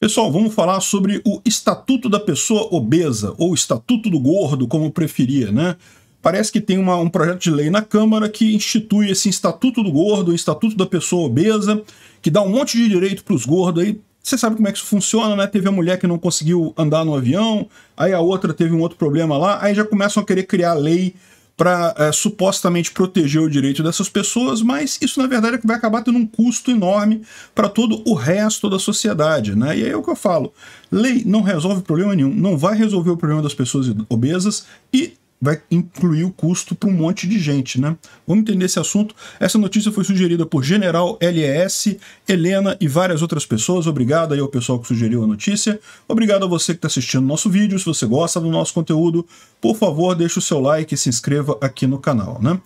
Pessoal, vamos falar sobre o Estatuto da Pessoa Obesa, ou Estatuto do Gordo, como preferia, né? Parece que tem uma, um projeto de lei na Câmara que institui esse Estatuto do Gordo, o Estatuto da Pessoa Obesa, que dá um monte de direito para os gordos aí. Você sabe como é que isso funciona, né? Teve a mulher que não conseguiu andar no avião, aí a outra teve um outro problema lá, aí já começam a querer criar lei para é, supostamente proteger o direito dessas pessoas, mas isso na verdade é que vai acabar tendo um custo enorme para todo o resto da sociedade, né? E aí é o que eu falo, lei não resolve problema nenhum, não vai resolver o problema das pessoas obesas e vai incluir o custo para um monte de gente, né? Vamos entender esse assunto. Essa notícia foi sugerida por General LES, Helena e várias outras pessoas. Obrigado aí ao pessoal que sugeriu a notícia. Obrigado a você que está assistindo nosso vídeo. Se você gosta do nosso conteúdo, por favor, deixe o seu like e se inscreva aqui no canal, né?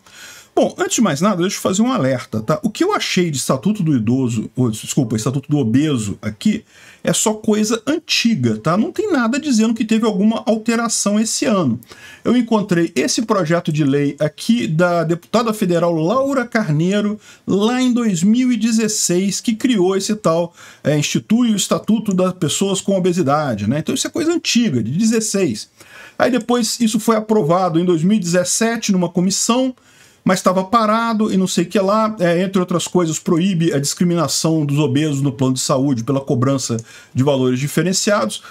Bom, antes de mais nada, deixa eu fazer um alerta, tá? O que eu achei de Estatuto do Idoso, ou, desculpa, Estatuto do Obeso aqui, é só coisa antiga, tá? Não tem nada dizendo que teve alguma alteração esse ano. Eu encontrei esse projeto de lei aqui da deputada federal Laura Carneiro, lá em 2016, que criou esse tal, é, institui o Estatuto das Pessoas com Obesidade, né? Então isso é coisa antiga, de 16. Aí depois isso foi aprovado em 2017 numa comissão, mas estava parado e não sei o que lá. É, entre outras coisas, proíbe a discriminação dos obesos no plano de saúde pela cobrança de valores diferenciados,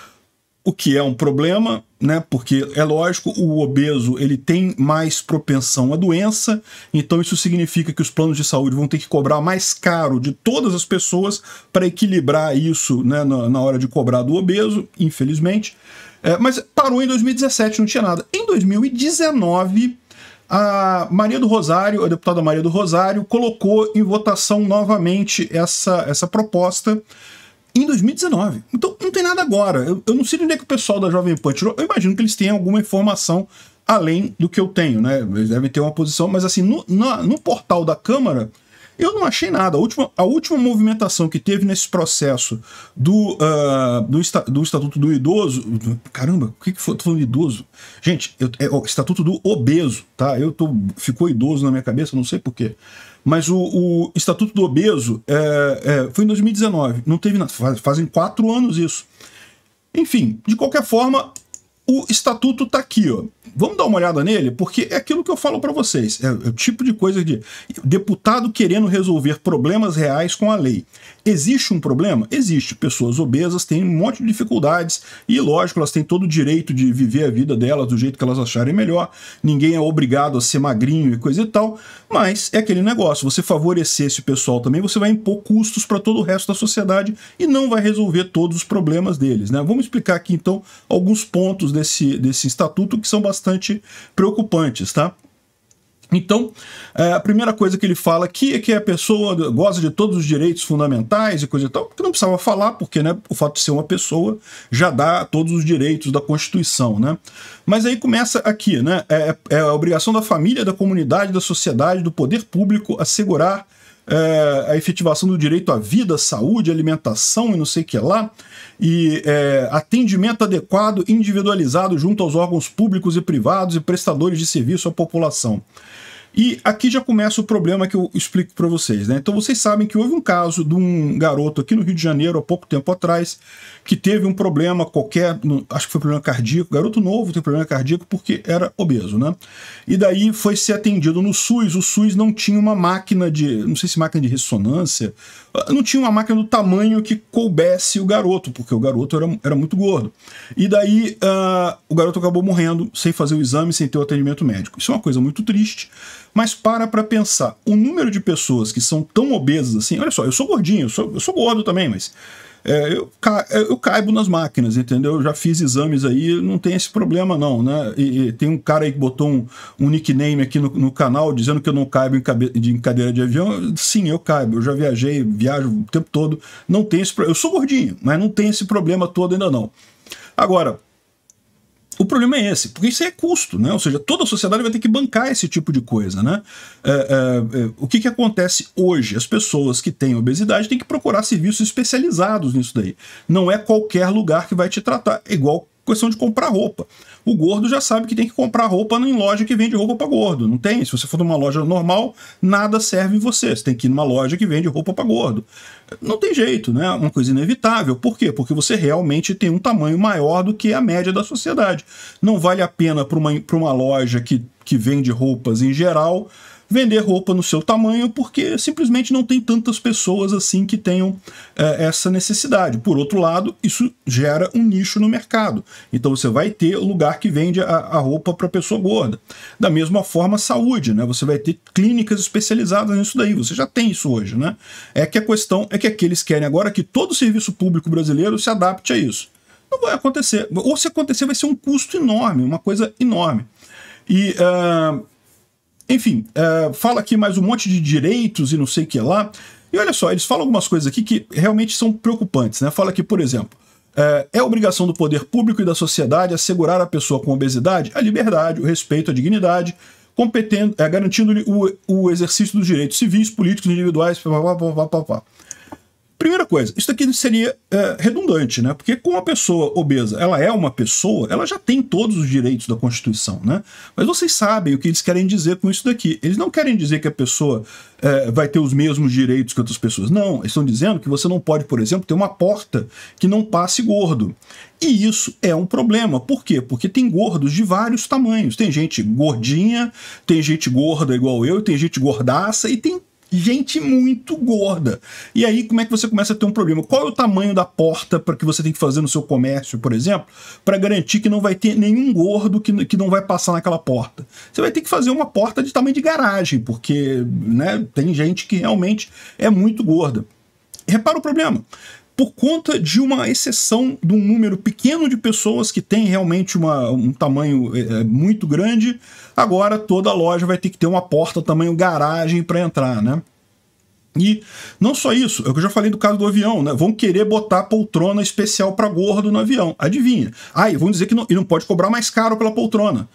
o que é um problema, né? Porque é lógico, o obeso ele tem mais propensão à doença, então isso significa que os planos de saúde vão ter que cobrar mais caro de todas as pessoas para equilibrar isso né, na, na hora de cobrar do obeso, infelizmente. É, mas parou em 2017, não tinha nada. Em 2019, a Maria do Rosário, a deputada Maria do Rosário, colocou em votação novamente essa, essa proposta em 2019. Então não tem nada agora. Eu, eu não sei de onde é que o pessoal da Jovem Pan tirou. Eu imagino que eles tenham alguma informação além do que eu tenho, né? Eles devem ter uma posição, mas assim, no, no portal da Câmara eu não achei nada. A última, a última movimentação que teve nesse processo do, uh, do, esta, do Estatuto do Idoso. Caramba, o que, que foi? Tô falando de idoso? Gente, eu, é o Estatuto do Obeso, tá? Eu tô, ficou idoso na minha cabeça, não sei porquê. Mas o, o Estatuto do Obeso é, é, foi em 2019. Não teve nada. Fazem quatro anos isso. Enfim, de qualquer forma, o estatuto está aqui, ó. Vamos dar uma olhada nele, porque é aquilo que eu falo para vocês. É, é o tipo de coisa de deputado querendo resolver problemas reais com a lei. Existe um problema? Existe. Pessoas obesas têm um monte de dificuldades e, lógico, elas têm todo o direito de viver a vida delas do jeito que elas acharem melhor. Ninguém é obrigado a ser magrinho e coisa e tal. Mas é aquele negócio. Você favorecer esse pessoal também, você vai impor custos para todo o resto da sociedade e não vai resolver todos os problemas deles, né? Vamos explicar aqui então alguns pontos desse, desse estatuto que são bastante preocupantes, tá? Então, é, a primeira coisa que ele fala aqui é que a pessoa goza de todos os direitos fundamentais e coisa e tal, que não precisava falar, porque né, o fato de ser uma pessoa já dá todos os direitos da Constituição. Né? Mas aí começa aqui, né? É, é, é a obrigação da família, da comunidade, da sociedade, do poder público assegurar é, a efetivação do direito à vida, saúde, alimentação e não sei o que lá, e é, atendimento adequado individualizado junto aos órgãos públicos e privados e prestadores de serviço à população. E aqui já começa o problema que eu explico para vocês. Né? Então vocês sabem que houve um caso de um garoto aqui no Rio de Janeiro, há pouco tempo atrás, que teve um problema qualquer, acho que foi um problema cardíaco, garoto novo teve problema cardíaco porque era obeso, né? E daí foi ser atendido no SUS, o SUS não tinha uma máquina de, não sei se máquina de ressonância, não tinha uma máquina do tamanho que coubesse o garoto, porque o garoto era, era muito gordo. E daí uh, o garoto acabou morrendo sem fazer o exame, sem ter o atendimento médico. Isso é uma coisa muito triste, mas para para pensar, o número de pessoas que são tão obesas assim, olha só, eu sou gordinho, eu sou, eu sou gordo também, mas é, eu, ca, é, eu caibo nas máquinas, entendeu? Eu já fiz exames aí, não tem esse problema não, né? E, e tem um cara aí que botou um, um nickname aqui no, no, canal dizendo que eu não caibo em, cabe, de, em cadeira de avião. Sim, eu caibo, eu já viajei, viajo o tempo todo, não tem esse Eu sou gordinho, mas não tem esse problema todo ainda não. Agora, o problema é esse, porque isso é custo, né? Ou seja, toda a sociedade vai ter que bancar esse tipo de coisa, né? É, é, é, o que, que acontece hoje? As pessoas que têm obesidade têm que procurar serviços especializados nisso daí. Não é qualquer lugar que vai te tratar, é igual questão de comprar roupa. O gordo já sabe que tem que comprar roupa em loja que vende roupa para gordo. Não tem. Se você for numa loja normal, nada serve em você. Você tem que ir numa loja que vende roupa para gordo. Não tem jeito, né? É uma coisa inevitável. Por quê? Porque você realmente tem um tamanho maior do que a média da sociedade. Não vale a pena para uma, pra uma loja que, que vende roupas em geral vender roupa no seu tamanho, porque simplesmente não tem tantas pessoas assim que tenham é, essa necessidade. Por outro lado, isso gera um nicho no mercado. Então você vai ter lugar que vende a, a roupa para pessoa gorda. Da mesma forma, saúde, né? Você vai ter clínicas especializadas nisso daí. Você já tem isso hoje, né? É que a questão é que aqueles querem agora que todo o serviço público brasileiro se adapte a isso. Não vai acontecer. Ou se acontecer, vai ser um custo enorme, uma coisa enorme. E uh, enfim, uh, fala aqui mais um monte de direitos e não sei o que lá. E olha só, eles falam algumas coisas aqui que realmente são preocupantes, né? Fala aqui, por exemplo, uh, é, é obrigação do poder público e da sociedade assegurar à pessoa com obesidade a liberdade, o respeito, a dignidade, competendo, uh, é, garantindo-lhe o, o, exercício dos direitos civis, políticos, individuais, pá, pá, pá, pá, pá. Primeira coisa, isso aqui seria é, redundante, né? Porque com a pessoa obesa, ela é uma pessoa, ela já tem todos os direitos da Constituição, né? Mas vocês sabem o que eles querem dizer com isso daqui. Eles não querem dizer que a pessoa é, vai ter os mesmos direitos que outras pessoas. Não, eles estão dizendo que você não pode, por exemplo, ter uma porta que não passe gordo. E isso é um problema. Por quê? Porque tem gordos de vários tamanhos. Tem gente gordinha, tem gente gorda igual eu, tem gente gordaça e tem gente muito gorda. E aí, como é que você começa a ter um problema? Qual é o tamanho da porta para que você tem que fazer no seu comércio, por exemplo, para garantir que não vai ter nenhum gordo que, que não vai passar naquela porta? Você vai ter que fazer uma porta de tamanho de garagem, porque né, tem gente que realmente é muito gorda. Repara o problema por conta de uma exceção de um número pequeno de pessoas que tem realmente uma, um tamanho é, é muito grande, agora toda loja vai ter que ter uma porta tamanho garagem para entrar, né? E não só isso, é o que eu já falei do caso do avião, né? Vão querer botar poltrona especial para gordo no avião. Adivinha? Aí, ah, vão dizer que não, e não pode cobrar mais caro pela poltrona.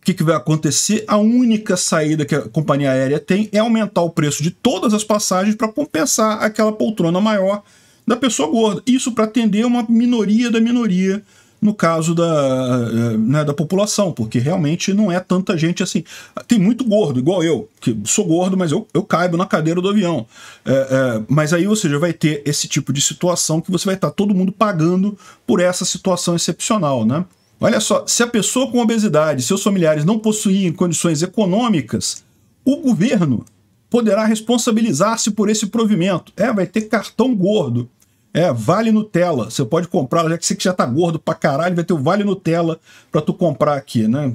O que, que, vai acontecer? A única saída que a companhia aérea tem é aumentar o preço de todas as passagens para compensar aquela poltrona maior da pessoa gorda. Isso para atender uma minoria da minoria no caso da, eh, né, da população, porque realmente não é tanta gente assim. Tem muito gordo, igual eu, que sou gordo, mas eu, eu caibo na cadeira do avião. É, é, mas aí, ou seja, vai ter esse tipo de situação que você vai estar tá todo mundo pagando por essa situação excepcional, né? Olha só, se a pessoa com obesidade, seus familiares não possuírem condições econômicas, o governo poderá responsabilizar-se por esse provimento. É, vai ter cartão gordo é, Vale Nutella. Você pode comprar, já que você que já tá gordo pra caralho, vai ter o Vale Nutella pra tu comprar aqui, né?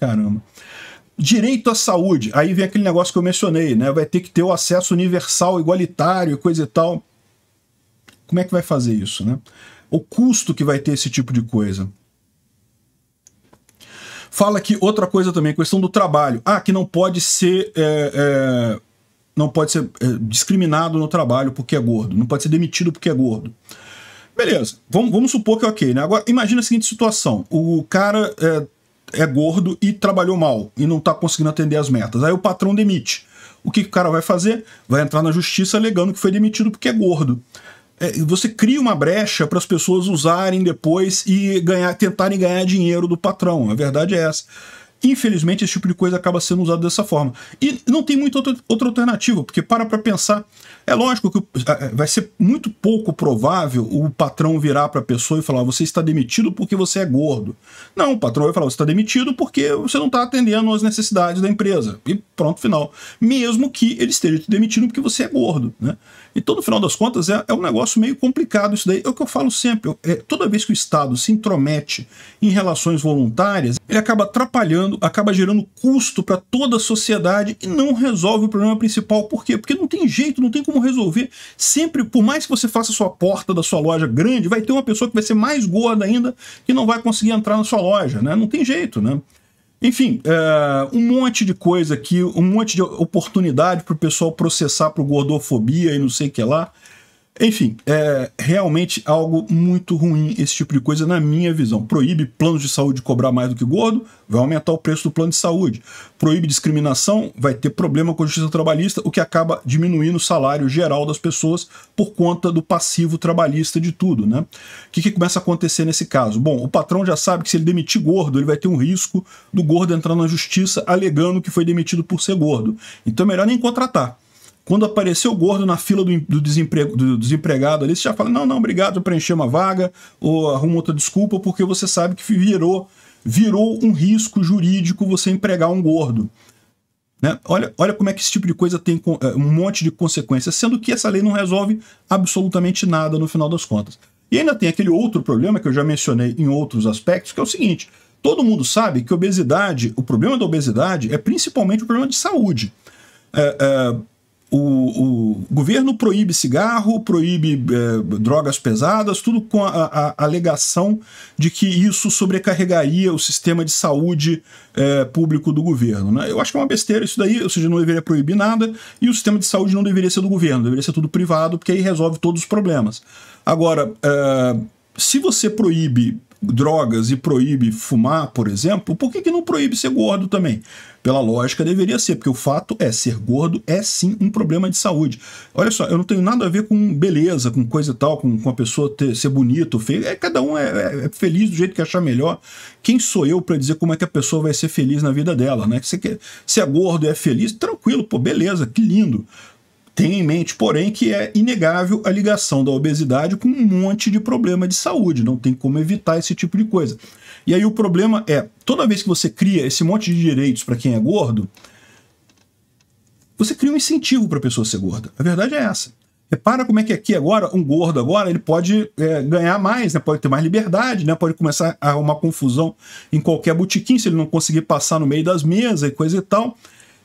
Caramba. Direito à saúde. Aí vem aquele negócio que eu mencionei, né? Vai ter que ter o acesso universal, igualitário e coisa e tal. Como é que vai fazer isso, né? O custo que vai ter esse tipo de coisa. Fala aqui outra coisa também, questão do trabalho. Ah, que não pode ser. É, é não pode ser eh, discriminado no trabalho porque é gordo, não pode ser demitido porque é gordo. Beleza, vamos, vamos supor que é ok, né? Agora, imagina a seguinte situação: o cara é, é gordo e trabalhou mal e não está conseguindo atender as metas. Aí o patrão demite. O que, que, o cara vai fazer? Vai entrar na justiça alegando que foi demitido porque é gordo. É, você cria uma brecha para as pessoas usarem depois e ganhar, tentarem ganhar dinheiro do patrão. A verdade é essa. Infelizmente, esse tipo de coisa acaba sendo usado dessa forma. E não tem muita outra alternativa, porque para para pensar, é lógico que é, é, vai ser muito pouco provável o patrão virar para a pessoa e falar: você está demitido porque você é gordo. Não, o patrão vai falar: você está demitido porque você não está atendendo às necessidades da empresa. E pronto, final. Mesmo que ele esteja te demitindo porque você é gordo. Né? Então, no final das contas, é, é um negócio meio complicado isso daí. É o que eu falo sempre: é, toda vez que o Estado se intromete em relações voluntárias, ele acaba atrapalhando gerando, acaba gerando custo para toda a sociedade e não resolve o problema principal. Por quê? Porque não tem jeito, não tem como resolver. Sempre, por mais que você faça a sua porta da sua loja grande, vai ter uma pessoa que vai ser mais gorda ainda que não vai conseguir entrar na sua loja, né? Não tem jeito, né? Enfim, é, um monte de coisa aqui, um monte de oportunidade para o pessoal processar por gordofobia e não sei o que lá. Enfim, é realmente algo muito ruim esse tipo de coisa, na minha visão. Proíbe planos de saúde cobrar mais do que gordo, vai aumentar o preço do plano de saúde. Proíbe discriminação, vai ter problema com a justiça trabalhista, o que acaba diminuindo o salário geral das pessoas por conta do passivo trabalhista de tudo, né? O que, que começa a acontecer nesse caso? Bom, o patrão já sabe que se ele demitir gordo, ele vai ter um risco do gordo entrar na justiça alegando que foi demitido por ser gordo. Então é melhor nem contratar quando apareceu o gordo na fila do, do, desemprego, do desempregado ali, você já fala: não, não, obrigado, preencher uma vaga, ou arruma outra desculpa, porque você sabe que virou, virou um risco jurídico você empregar um gordo. Né? Olha, olha como é que esse tipo de coisa tem eh, um monte de consequências, sendo que essa lei não resolve absolutamente nada no final das contas. E ainda tem aquele outro problema que eu já mencionei em outros aspectos, que é o seguinte: todo mundo sabe que obesidade, o problema da obesidade é principalmente o problema de saúde. É, é, o, o, governo proíbe cigarro, proíbe eh, drogas pesadas, tudo com a, a, a, alegação de que isso sobrecarregaria o sistema de saúde eh, público do governo. Né? Eu acho que é uma besteira isso daí, ou seja, não deveria proibir nada e o sistema de saúde não deveria ser do governo, deveria ser tudo privado, porque aí resolve todos os problemas. Agora, eh, se você proíbe drogas e proíbe fumar, por exemplo, por que, que não proíbe ser gordo também? Pela lógica, deveria ser, porque o fato é, ser gordo é sim um problema de saúde. Olha só, eu não tenho nada a ver com beleza, com coisa e tal, com, com a pessoa ter, ser bonita ou É, cada um é, é, é, feliz do jeito que achar melhor. Quem sou eu para dizer como é que a pessoa vai ser feliz na vida dela, né? Se, se é gordo e é feliz, tranquilo, pô, beleza, que lindo. Tenha em mente, porém, que é inegável a ligação da obesidade com um monte de problema de saúde, não tem como evitar esse tipo de coisa. E aí o problema é, toda vez que você cria esse monte de direitos para quem é gordo, você cria um incentivo para a pessoa ser gorda. A verdade é essa. Repara como é que aqui agora, um gordo agora, ele pode é, ganhar mais, né? pode ter mais liberdade, né? pode começar a uma confusão em qualquer botiquim se ele não conseguir passar no meio das mesas e coisa e tal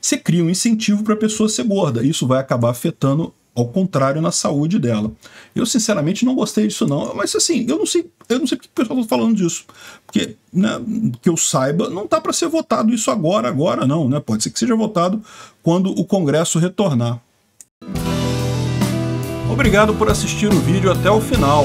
você cria um incentivo para a pessoa ser gorda. Isso vai acabar afetando ao contrário na saúde dela. Eu sinceramente não gostei disso não, mas assim, eu não sei, eu não sei porque o pessoal está falando disso, porque né, que eu saiba, não tá para ser votado isso agora, agora não, né? Pode ser que seja votado quando o Congresso retornar. Obrigado por assistir o vídeo até o final.